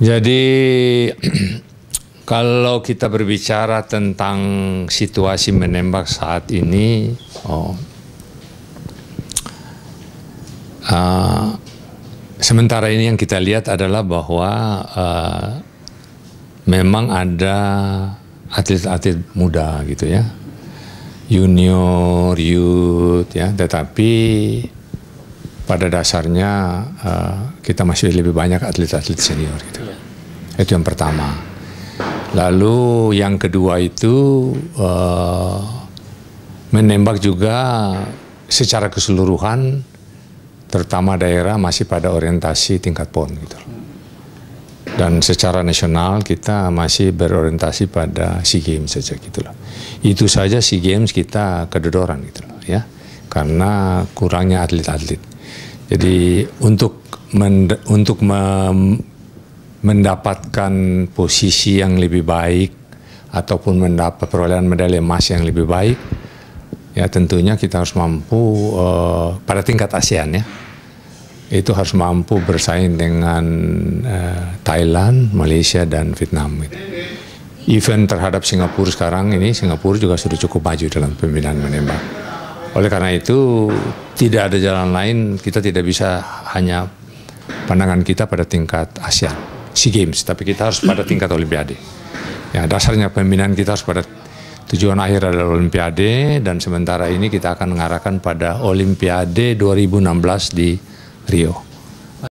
Jadi kalau kita berbicara tentang situasi menembak saat ini, oh, uh, sementara ini yang kita lihat adalah bahwa uh, memang ada atlet-atlet muda gitu ya, junior, youth ya, tetapi pada dasarnya uh, kita masih lebih banyak atlet-atlet senior gitu. Yeah. Itu yang pertama. Lalu yang kedua itu uh, menembak juga secara keseluruhan terutama daerah masih pada orientasi tingkat PON gitu. Dan secara nasional kita masih berorientasi pada SEA Games saja gitu loh. Itu saja SEA Games kita kedodoran gitu loh ya. Karena kurangnya atlet-atlet. Jadi untuk men, untuk mem, mendapatkan posisi yang lebih baik ataupun mendapat perolehan medali emas yang lebih baik, ya tentunya kita harus mampu uh, pada tingkat ASEAN ya itu harus mampu bersaing dengan uh, Thailand, Malaysia dan Vietnam. Gitu. Event terhadap Singapura sekarang ini Singapura juga sudah cukup maju dalam pembinaan menembak. Oleh karena itu tidak ada jalan lain kita tidak bisa hanya pandangan kita pada tingkat ASEAN SEA Games tapi kita harus pada tingkat Olimpiade. Ya dasarnya pembinaan kita harus pada tujuan akhir adalah Olimpiade dan sementara ini kita akan mengarahkan pada Olimpiade 2016 di Rio.